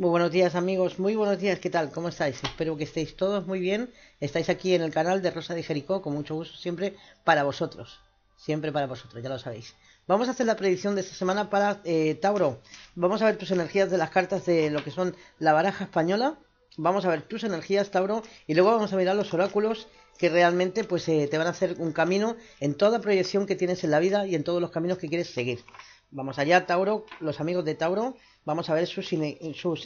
Muy buenos días amigos, muy buenos días, ¿qué tal? ¿Cómo estáis? Espero que estéis todos muy bien. Estáis aquí en el canal de Rosa de Jericó, con mucho gusto siempre para vosotros. Siempre para vosotros, ya lo sabéis. Vamos a hacer la predicción de esta semana para eh, Tauro. Vamos a ver tus energías de las cartas de lo que son la baraja española. Vamos a ver tus energías, Tauro. Y luego vamos a mirar los oráculos que realmente pues eh, te van a hacer un camino en toda proyección que tienes en la vida y en todos los caminos que quieres seguir. Vamos allá, Tauro, los amigos de Tauro vamos a ver sus,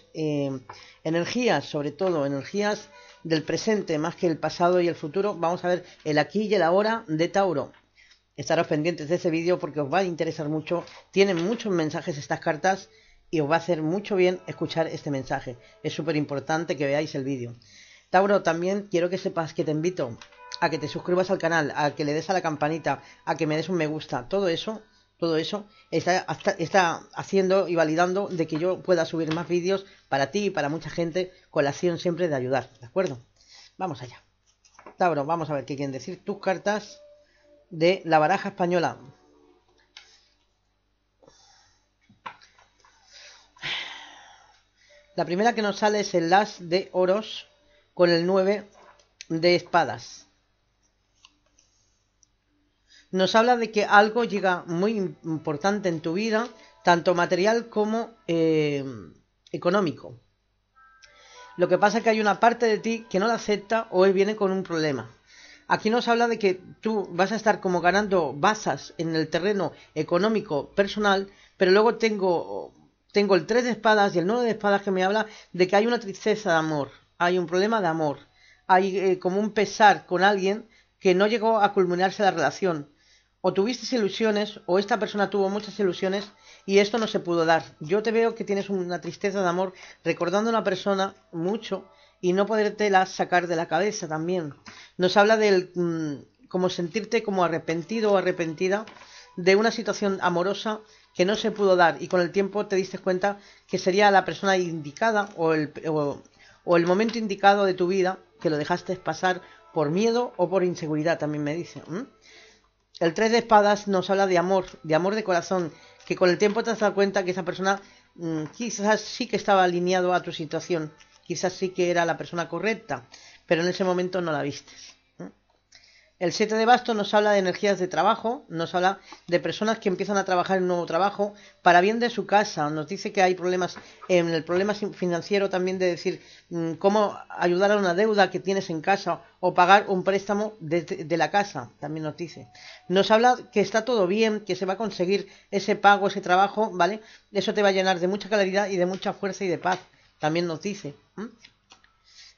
em, energías, sobre todo energías del presente más que el pasado y el futuro. Vamos a ver el aquí y el ahora de Tauro. Estaros pendientes de ese vídeo porque os va a interesar mucho. Tienen muchos mensajes estas cartas y os va a hacer mucho bien escuchar este mensaje. Es súper importante que veáis el vídeo. Tauro, también quiero que sepas que te invito a que te suscribas al canal, a que le des a la campanita, a que me des un me gusta. Todo eso todo eso, está, haciendo y validando de que yo pueda subir más vídeos para ti y para mucha gente con la acción siempre de ayudar, ¿de acuerdo? Vamos allá. Tauro, vamos a ver qué quieren decir tus cartas de la baraja española. La primera que nos sale es el las de Oros con el 9 de espadas nos habla de que algo llega muy importante en tu vida, tanto material como eh, económico. Lo que pasa es que hay una parte de ti que no la acepta o viene con un problema. Aquí nos habla de que tú vas a estar como ganando basas en el terreno económico personal, pero luego tengo, tengo el 3 de espadas y el 9 de espadas que me habla de que hay una tristeza de amor, hay un problema de amor, hay eh, como un pesar con alguien que no llegó a culminarse la relación o tuviste ilusiones o esta persona tuvo muchas ilusiones y esto no se pudo dar. Yo te veo que tienes una tristeza de amor recordando a una persona mucho y no podértela sacar de la cabeza también. Nos habla del cómo mm, como sentirte como arrepentido o arrepentida de una situación amorosa que no se pudo dar y con el tiempo te diste cuenta que sería la persona indicada o el, el momento indicado de tu vida que lo dejaste pasar por miedo o por inseguridad, también me dice. El tres de espadas nos habla de amor, de amor de corazón, que con el tiempo te has dado cuenta que esa persona mm, quizás sí que estaba alineado a tu situación, quizás sí que era la persona correcta, pero en ese momento no la vistes. El 7 de basto nos habla de energías de trabajo, nos habla de personas que empiezan a trabajar en un nuevo trabajo para bien de su casa, nos dice que hay problemas en el problema financiero también de decir mm, cómo ayudar a una deuda que tienes en casa o pagar un préstamo de, de la casa, también nos dice. Nos habla que está todo bien, que se va a conseguir ese pago, ese trabajo, ¿vale? Eso te va a llenar de mucha claridad y de mucha fuerza y de paz, también nos dice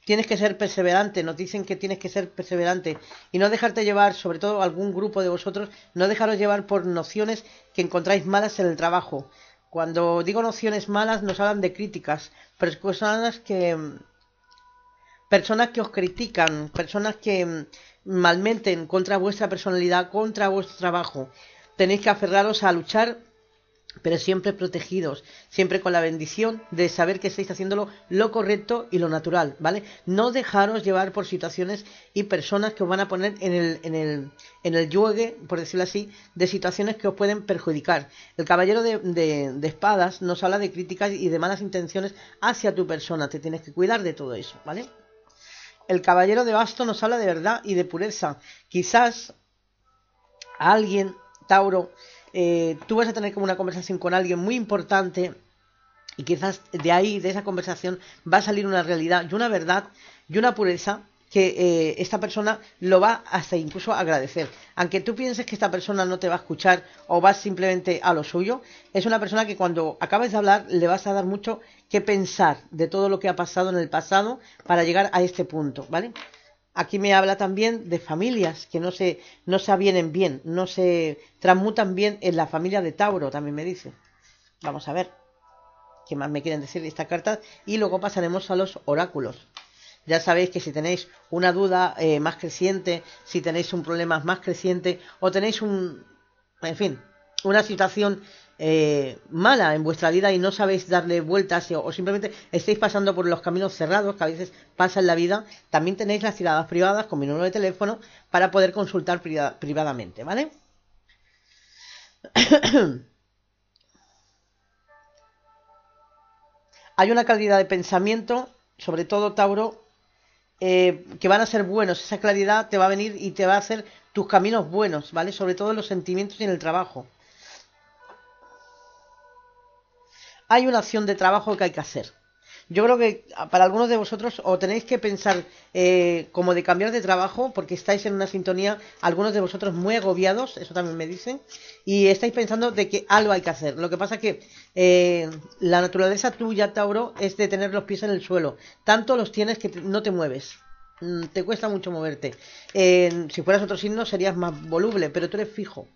tienes que ser perseverante, nos dicen que tienes que ser perseverante y no dejarte llevar, sobre todo algún grupo de vosotros, no dejaros llevar por nociones que encontráis malas en el trabajo. Cuando digo nociones malas nos hablan de críticas, personas que personas que os critican, personas que malmenten contra vuestra personalidad, contra vuestro trabajo. Tenéis que aferraros a luchar pero siempre protegidos, siempre con la bendición de saber que estáis haciéndolo lo correcto y lo natural, ¿vale? No dejaros llevar por situaciones y personas que os van a poner en el, en el, en el por decirlo así, de situaciones que os pueden perjudicar. El caballero de, de espadas nos habla de críticas y de malas intenciones hacia tu persona, te tienes que cuidar de todo eso, ¿vale? El caballero de basto nos habla de verdad y de pureza. Quizás a alguien, Tauro, eh, tú vas a tener como una conversación con alguien muy importante y quizás de ahí, de esa conversación, va a salir una realidad y una verdad y una pureza que eh, esta persona lo va hasta incluso a agradecer. Aunque tú pienses que esta persona no te va a escuchar o vas simplemente a lo suyo, es una persona que cuando acabes de hablar le vas a dar mucho que pensar de todo lo que ha pasado en el pasado para llegar a este punto, ¿vale? Aquí me habla también de familias que no se, no avienen bien, no se transmutan bien en la familia de Tauro, también me dice. Vamos a ver qué más me quieren decir de esta carta y luego pasaremos a los oráculos. Ya sabéis que si tenéis una duda eh, más creciente, si tenéis un problema más creciente o tenéis un, en fin, una situación eh, mala en vuestra vida y no sabéis darle vueltas o, simplemente estáis pasando por los caminos cerrados que a veces pasa en la vida, también tenéis las tiradas privadas con mi número de teléfono para poder consultar privadamente, ¿vale? Hay una claridad de pensamiento, sobre todo Tauro, eh, que van a ser buenos. Esa claridad te va a venir y te va a hacer tus caminos buenos, ¿vale? Sobre todo en los sentimientos y en el trabajo. hay una acción de trabajo que hay que hacer. Yo creo que ah, para algunos de vosotros o tenéis que pensar eh, como de cambiar de trabajo porque estáis en una sintonía, algunos de vosotros muy agobiados, eso también me dicen, y estáis pensando de que algo hay que hacer. Lo que pasa que eh, la naturaleza tuya, Tauro, es de tener los pies en el suelo. Tanto los tienes que no te mueves mm, te cuesta mucho moverte. si fueras otro signo serías más voluble, pero tú eres fijo.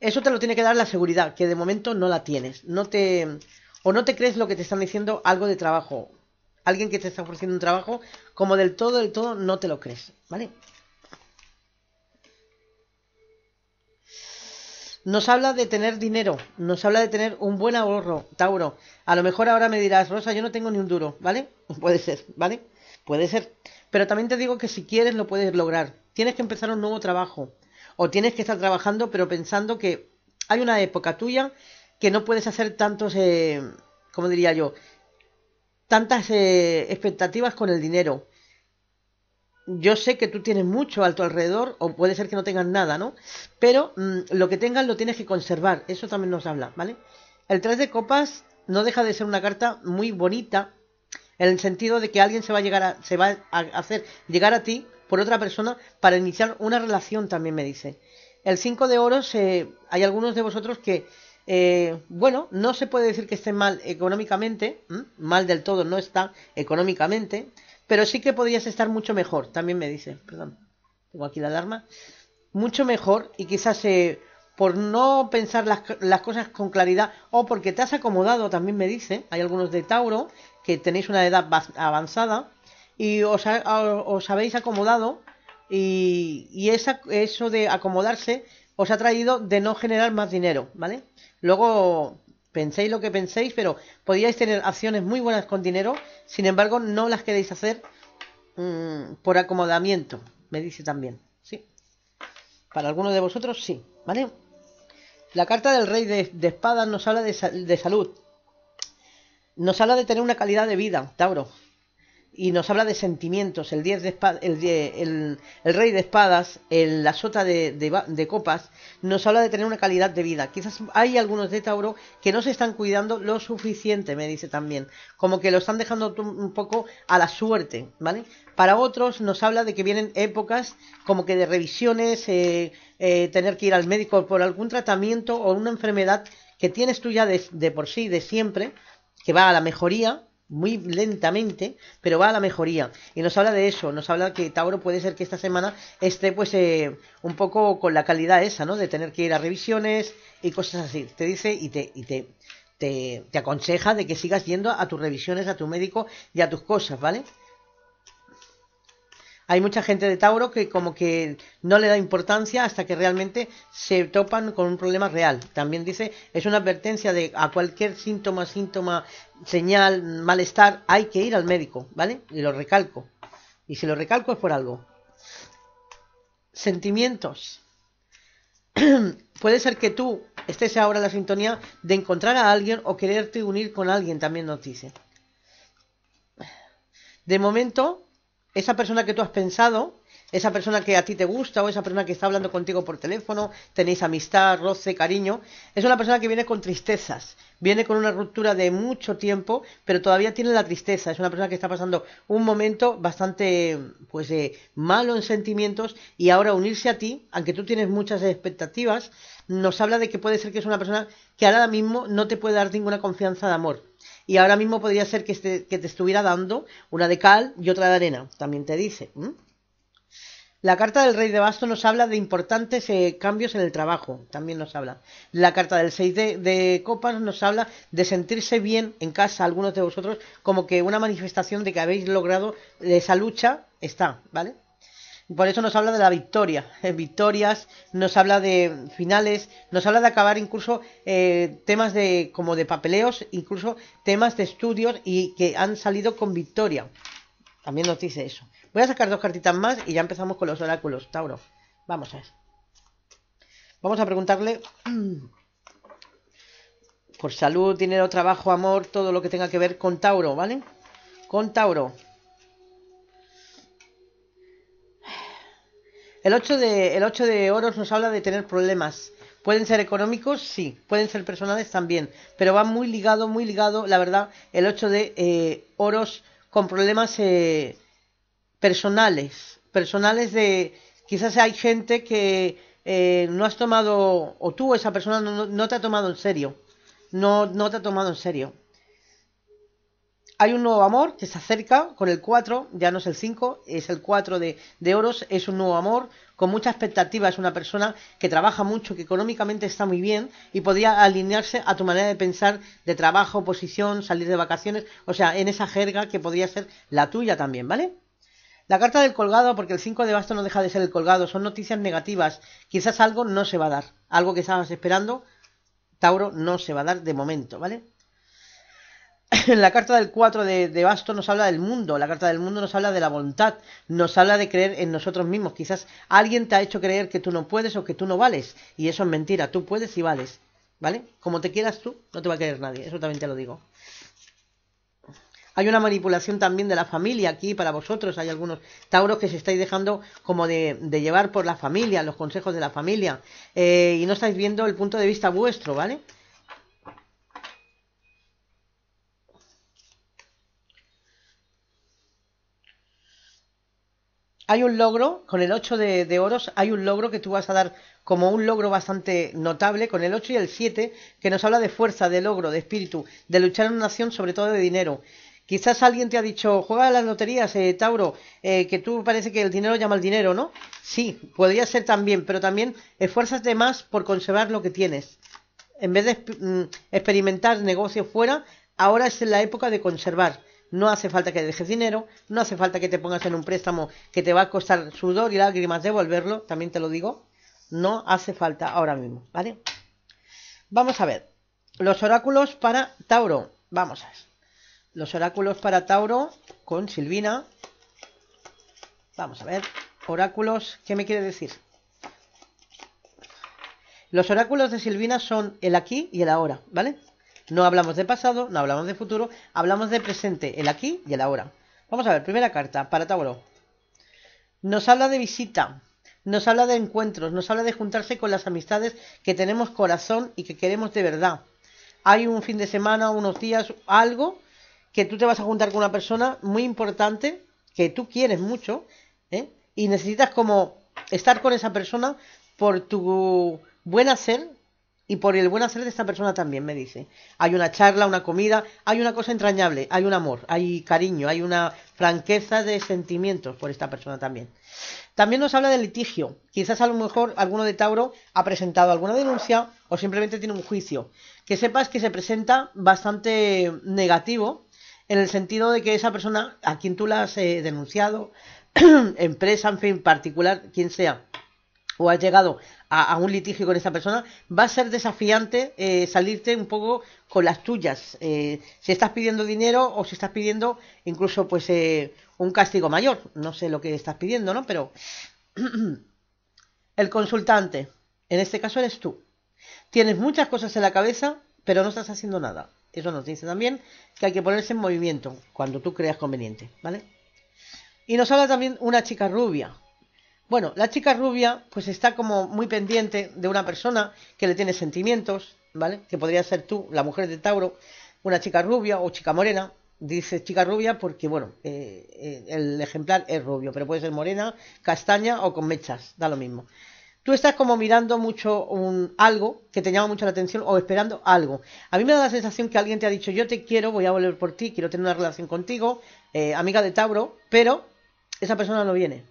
Eso te lo tiene que dar la seguridad, que de momento no la tienes. No te, o no te crees lo que te están diciendo algo de trabajo. Alguien que te está ofreciendo un trabajo, como del todo, del todo, no te lo crees, ¿vale? Nos habla de tener dinero, nos habla de tener un buen ahorro, Tauro. A lo mejor ahora me dirás, Rosa, yo no tengo ni un duro, ¿vale? Puede ser, ¿vale? Puede ser. Pero también te digo que si quieres lo puedes lograr. Tienes que empezar un nuevo trabajo. O tienes que estar trabajando, pero pensando que hay una época tuya que no puedes hacer tantos, eh, ¿cómo diría yo? Tantas eh, expectativas con el dinero. Yo sé que tú tienes mucho a tu alrededor, o puede ser que no tengas nada, ¿no? Pero mm, lo que tengas lo tienes que conservar, eso también nos habla, ¿vale? El 3 de copas no deja de ser una carta muy bonita, en el sentido de que alguien se va a llegar a, se va a hacer llegar a ti por otra persona para iniciar una relación, también me dice. El 5 de oros, hay algunos de vosotros que eh, bueno, no se puede decir que esté mal económicamente, mal del todo no está económicamente, pero sí que podrías estar mucho mejor, también me dice, perdón, tengo aquí la alarma, mucho mejor y quizás eh, por no pensar las, cosas con claridad o porque te has acomodado, también me dice, hay algunos de Tauro que tenéis una edad avanzada y os, habéis acomodado y, eso de acomodarse os ha traído de no generar más dinero, ¿vale? Luego penséis lo que penséis, pero podíais tener acciones muy buenas con dinero, sin embargo no las queréis hacer mm, por acomodamiento, me dice también, ¿sí? Para algunos de vosotros sí, ¿vale? La carta del rey de, espadas nos habla de salud, nos habla de tener una calidad de vida, Tauro, y nos habla de sentimientos. El, de el, rey de espadas, el, la sota de, copas, nos habla de tener una calidad de vida. Quizás hay algunos de Tauro que no se están cuidando lo suficiente, me dice también. Como que lo están dejando un poco a la suerte, ¿vale? Para otros nos habla de que vienen épocas como que de revisiones, eh, eh, tener que ir al médico por algún tratamiento o una enfermedad que tienes tú ya de, de por sí, de siempre, que va a la mejoría, muy lentamente, pero va a la mejoría. Y nos habla de eso, nos habla que Tauro puede ser que esta semana esté pues eh, un poco con la calidad esa, ¿no? De tener que ir a revisiones y cosas así. Te dice y te, y te, te, te aconseja de que sigas yendo a tus revisiones, a tu médico y a tus cosas, ¿vale? hay mucha gente de Tauro que como que no le da importancia hasta que realmente se topan con un problema real. También dice, es una advertencia de a cualquier síntoma, síntoma, señal, malestar, hay que ir al médico, ¿vale? Y lo recalco. Y si lo recalco es por algo. Sentimientos. Puede ser que tú estés ahora en la sintonía de encontrar a alguien o quererte unir con alguien, también nos dice. De momento, esa persona que tú has pensado, esa persona que a ti te gusta o esa persona que está hablando contigo por teléfono, tenéis amistad, roce, cariño, es una persona que viene con tristezas, viene con una ruptura de mucho tiempo, pero todavía tiene la tristeza, es una persona que está pasando un momento bastante pues malo en sentimientos y ahora unirse a ti, aunque tú tienes muchas expectativas, nos habla de que puede ser que es una persona que ahora mismo no te puede dar ninguna confianza de amor y ahora mismo podría ser este, que, te estuviera dando una de cal y otra de arena, también te dice. La carta del rey de bastos nos habla de importantes eh, cambios en el trabajo, también nos habla. La carta del seis de, copas nos habla de sentirse bien en casa, algunos de vosotros, como que una manifestación de que habéis logrado esa lucha está, ¿vale? Por eso nos habla de la victoria, victorias, nos habla de finales, nos habla de acabar incluso eh, temas de como de papeleos, incluso temas de estudios y que han salido con victoria. También nos dice eso. Voy a sacar dos cartitas más y ya empezamos con los oráculos, Tauro. Vamos a ver. Vamos a preguntarle por salud, dinero, trabajo, amor, todo lo que tenga que ver con Tauro, ¿vale? Con Tauro. El 8 de, el de oros nos habla de tener problemas. ¿Pueden ser económicos? Sí. ¿Pueden ser personales? También. Pero va muy ligado, muy ligado, la verdad, el 8 de eh, oros con problemas eh, personales. Personales de... Quizás hay gente que eh, no has tomado, o tú, esa persona, no, no, te ha tomado en serio. No, no te ha tomado en serio hay un nuevo amor que se acerca con el 4, ya no es el 5, es el 4 de, oros, es un nuevo amor, con mucha expectativa, es una persona que trabaja mucho, que económicamente está muy bien y podría alinearse a tu manera de pensar de trabajo, posición, salir de vacaciones, o sea, en esa jerga que podría ser la tuya también, ¿vale? La carta del colgado, porque el 5 de basto no deja de ser el colgado, son noticias negativas, quizás algo no se va a dar, algo que estabas esperando, Tauro no se va a dar de momento, ¿vale? la carta del 4 de, Basto nos habla del mundo, la carta del mundo nos habla de la voluntad, nos habla de creer en nosotros mismos. Quizás alguien te ha hecho creer que tú no puedes o que tú no vales, y eso es mentira, tú puedes y vales, ¿vale? Como te quieras tú, no te va a querer nadie, eso también te lo digo. Hay una manipulación también de la familia aquí para vosotros. Hay algunos tauros que se estáis dejando como de, llevar por la familia, los consejos de la familia. Eh, y no estáis viendo el punto de vista vuestro, ¿vale? hay un logro, con el 8 de, oros, hay un logro que tú vas a dar como un logro bastante notable, con el 8 y el 7, que nos habla de fuerza, de logro, de espíritu, de luchar en una nación, sobre todo de dinero. Quizás alguien te ha dicho, juega a las loterías, eh, Tauro, eh, que tú parece que el dinero llama al dinero, ¿no? Sí, podría ser también, pero también esfuérzate más por conservar lo que tienes. En vez de mm, experimentar negocios fuera, ahora es la época de conservar no hace falta que dejes dinero, no hace falta que te pongas en un préstamo que te va a costar sudor y lágrimas devolverlo, también te lo digo. No hace falta ahora mismo, ¿vale? Vamos a ver. Los oráculos para Tauro. Vamos a ver. Los oráculos para Tauro con Silvina. Vamos a ver. Oráculos, ¿qué me quiere decir? Los oráculos de Silvina son el aquí y el ahora, ¿vale? No hablamos de pasado, no hablamos de futuro, hablamos de presente, el aquí y el ahora. Vamos a ver, primera carta para Tauro. Nos habla de visita, nos habla de encuentros, nos habla de juntarse con las amistades que tenemos corazón y que queremos de verdad. Hay un fin de semana, unos días, algo que tú te vas a juntar con una persona muy importante que tú quieres mucho ¿eh? y necesitas como estar con esa persona por tu buen hacer, y por el buen hacer de esta persona también, me dice. Hay una charla, una comida, hay una cosa entrañable, hay un amor, hay cariño, hay una franqueza de sentimientos por esta persona también. También nos habla del litigio. Quizás a lo mejor alguno de Tauro ha presentado alguna denuncia o simplemente tiene un juicio. Que sepas que se presenta bastante negativo en el sentido de que esa persona a quien tú la has eh, denunciado, empresa, en fin, particular, quien sea, o ha llegado a, un litigio con esa persona, va a ser desafiante eh, salirte un poco con las tuyas. Eh, si estás pidiendo dinero o si estás pidiendo incluso pues eh, un castigo mayor, no sé lo que estás pidiendo, ¿no? Pero el consultante, en este caso eres tú. Tienes muchas cosas en la cabeza, pero no estás haciendo nada. Eso nos dice también que hay que ponerse en movimiento cuando tú creas conveniente, ¿vale? Y nos habla también una chica rubia, bueno, la chica rubia pues está como muy pendiente de una persona que le tiene sentimientos, ¿vale? Que podría ser tú, la mujer de Tauro, una chica rubia o chica morena. Dice chica rubia porque, bueno, eh, eh, el ejemplar es rubio, pero puede ser morena, castaña o con mechas, da lo mismo tú estás como mirando mucho un, algo que te llama mucho la atención o esperando algo. A mí me da la sensación que alguien te ha dicho, yo te quiero, voy a volver por ti, quiero tener una relación contigo, eh, amiga de Tauro, pero esa persona no viene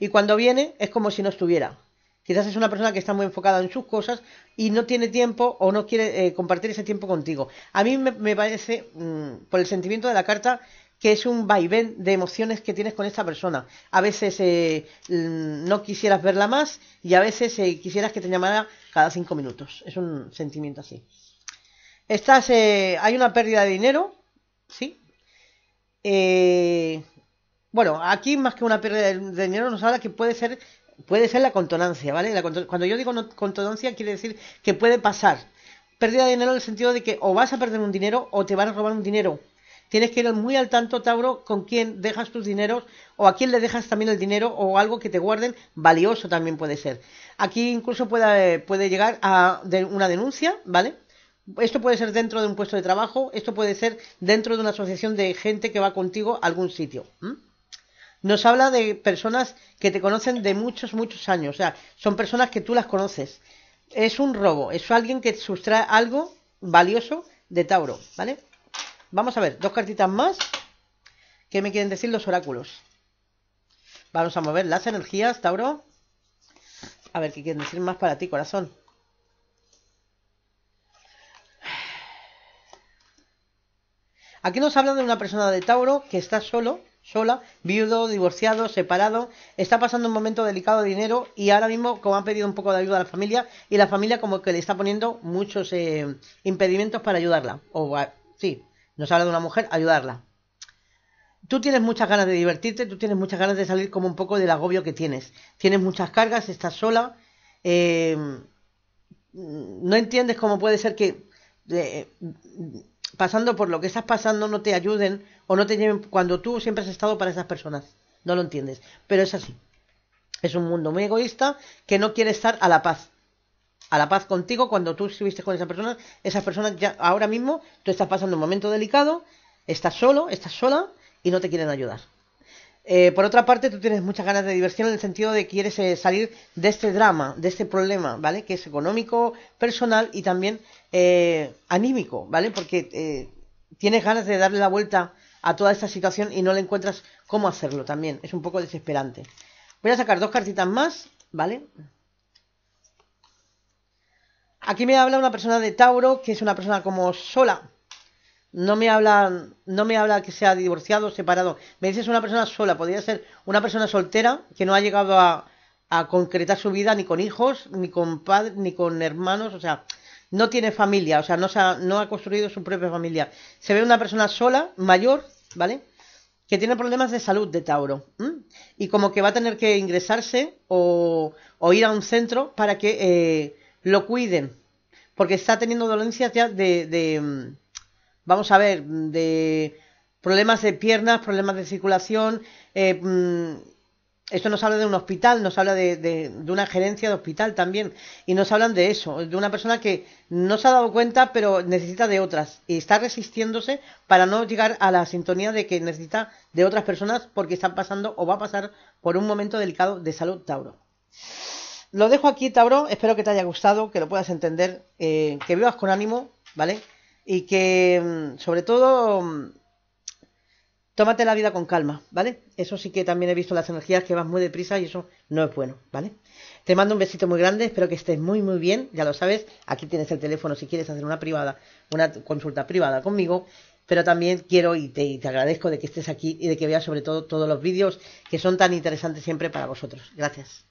y cuando viene es como si no estuviera. Quizás es una persona que está muy enfocada en sus cosas y no tiene tiempo o no quiere eh, compartir ese tiempo contigo. A mí me, parece, mm, por el sentimiento de la carta, que es un vaivén de emociones que tienes con esta persona. A veces eh, mm, no quisieras verla más y a veces eh, quisieras que te llamara cada cinco minutos. Es un sentimiento así. Estás, hay una pérdida de dinero, sí. Bueno, aquí más que una pérdida de dinero nos habla que puede ser puede ser la contonancia, ¿vale? cuando yo digo contonancia quiere decir que puede pasar. Pérdida de dinero en el sentido de que o vas a perder un dinero o te van a robar un dinero. Tienes que ir muy al tanto, Tauro, con quién dejas tus dineros o a quién le dejas también el dinero o algo que te guarden valioso también puede ser. Aquí incluso puede, puede llegar a una denuncia, ¿vale? Esto puede ser dentro de un puesto de trabajo, esto puede ser dentro de una asociación de gente que va contigo a algún sitio nos habla de personas que te conocen de muchos, muchos años. O sea, son personas que tú las conoces. Es un robo, es alguien que sustrae algo valioso de Tauro, ¿vale? Vamos a ver, dos cartitas más. ¿Qué me quieren decir los oráculos? Vamos a mover las energías, Tauro. A ver, ¿qué quieren decir más para ti, corazón? Aquí nos hablan de una persona de Tauro que está solo sola, viudo, divorciado, separado, está pasando un momento delicado de dinero y ahora mismo como han pedido un poco de ayuda a la familia y la familia como que le está poniendo muchos eh, impedimentos para ayudarla. O sí, nos habla de una mujer, ayudarla. Tú tienes muchas ganas de divertirte, tú tienes muchas ganas de salir como un poco del agobio que tienes. Tienes muchas cargas, estás sola. Eh, no entiendes cómo puede ser que eh, pasando por lo que estás pasando no te ayuden o no te lleven cuando tú siempre has estado para esas personas. No lo entiendes, pero es así. Es un mundo muy egoísta que no quiere estar a la paz. A la paz contigo cuando tú estuviste con esa persona. Esas personas ya ahora mismo tú estás pasando un momento delicado, estás solo, estás sola y no te quieren ayudar. Eh, por otra parte, tú tienes muchas ganas de diversión en el sentido de que quieres eh, salir de este drama, de este problema, ¿vale? Que es económico, personal y también eh, anímico, ¿vale? Porque tienes ganas de darle la vuelta a toda esta situación y no le encuentras cómo hacerlo también. Es un poco desesperante. Voy a sacar dos cartitas más, ¿vale? Aquí me habla una persona de Tauro, que es una persona como sola, no me hablan, no me habla que sea divorciado, o separado. Me dices una persona sola, podría ser una persona soltera que no ha llegado a, concretar su vida ni con hijos, ni con padres, ni con hermanos, o sea, no tiene familia, o sea, no, se ha, no ha construido su propia familia. Se ve una persona sola, mayor, ¿vale? Que tiene problemas de salud de Tauro. Y como que va a tener que ingresarse o, ir a un centro para que eh, lo cuiden. Porque está teniendo dolencias ya de mm, vamos a ver, de problemas de piernas, problemas de circulación. Eh, mm, esto nos habla de un hospital, nos habla de, una gerencia de hospital también. Y nos hablan de eso, de una persona que no se ha dado cuenta, pero necesita de otras. Y está resistiéndose para no llegar a la sintonía de que necesita de otras personas porque están pasando o va a pasar por un momento delicado de salud, Tauro. Lo dejo aquí, Tauro. Espero que te haya gustado, que lo puedas entender, eh, que vivas con ánimo, ¿vale? y que mm, sobre todo mm, tómate la vida con calma, ¿vale? Eso sí que también he visto las energías que vas muy deprisa y eso no es bueno, ¿vale? Te mando un besito muy grande, espero que estés muy muy bien, ya lo sabes, aquí tienes el teléfono si quieres hacer una privada, una consulta privada conmigo, pero también quiero y te, y te agradezco de que estés aquí y de que veas sobre todo todos los vídeos que son tan interesantes siempre para vosotros. Gracias.